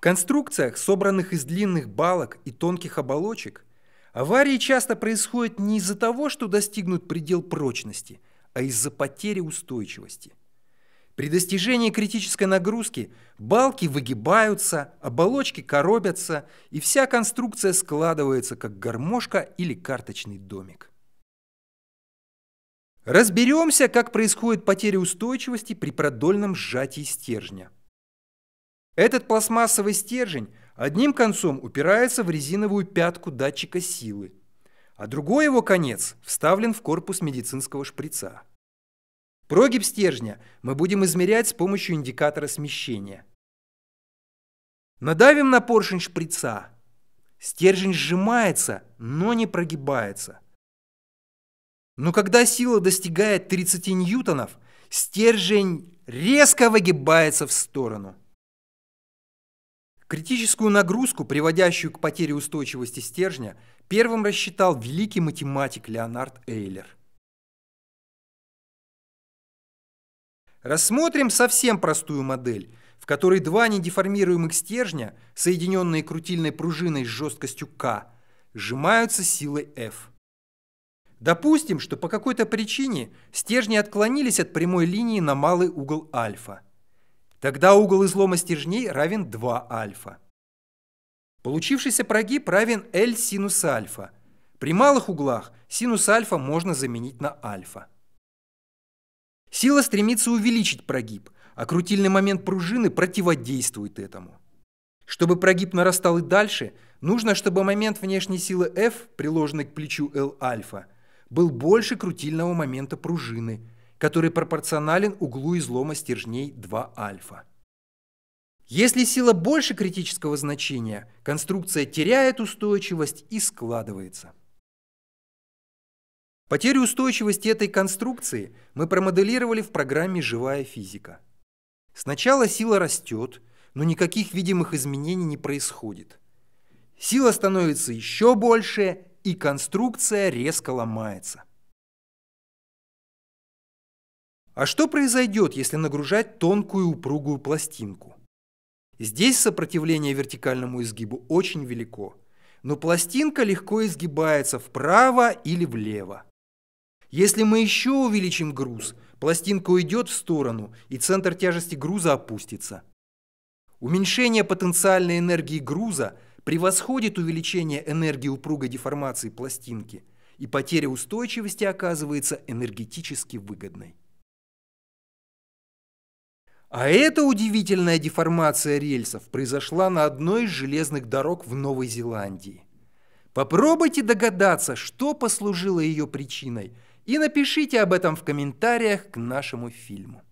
В конструкциях, собранных из длинных балок и тонких оболочек, аварии часто происходят не из-за того, что достигнут предел прочности, а из-за потери устойчивости. При достижении критической нагрузки балки выгибаются, оболочки коробятся, и вся конструкция складывается как гармошка или карточный домик. Разберемся, как происходит потеря устойчивости при продольном сжатии стержня. Этот пластмассовый стержень одним концом упирается в резиновую пятку датчика силы, а другой его конец вставлен в корпус медицинского шприца. Прогиб стержня мы будем измерять с помощью индикатора смещения. Надавим на поршень шприца. Стержень сжимается, но не прогибается. Но когда сила достигает 30 ньютонов, стержень резко выгибается в сторону. Критическую нагрузку, приводящую к потере устойчивости стержня, первым рассчитал великий математик Леонард Эйлер. Рассмотрим совсем простую модель, в которой два недеформируемых стержня, соединенные крутильной пружиной с жесткостью К, сжимаются силой F. Допустим, что по какой-то причине стержни отклонились от прямой линии на малый угол альфа – Тогда угол излома стержней равен 2 альфа. Получившийся прогиб равен L синус альфа. При малых углах синус альфа можно заменить на альфа. Сила стремится увеличить прогиб, а крутильный момент пружины противодействует этому. Чтобы прогиб нарастал и дальше, нужно, чтобы момент внешней силы F, приложенный к плечу L альфа, был больше крутильного момента пружины – который пропорционален углу излома стержней 2 альфа. Если сила больше критического значения, конструкция теряет устойчивость и складывается. Потерю устойчивости этой конструкции мы промоделировали в программе «Живая физика». Сначала сила растет, но никаких видимых изменений не происходит. Сила становится еще больше, и конструкция резко ломается. А что произойдет, если нагружать тонкую упругую пластинку? Здесь сопротивление вертикальному изгибу очень велико, но пластинка легко изгибается вправо или влево. Если мы еще увеличим груз, пластинка уйдет в сторону, и центр тяжести груза опустится. Уменьшение потенциальной энергии груза превосходит увеличение энергии упругой деформации пластинки, и потеря устойчивости оказывается энергетически выгодной. А эта удивительная деформация рельсов произошла на одной из железных дорог в Новой Зеландии. Попробуйте догадаться, что послужило ее причиной, и напишите об этом в комментариях к нашему фильму.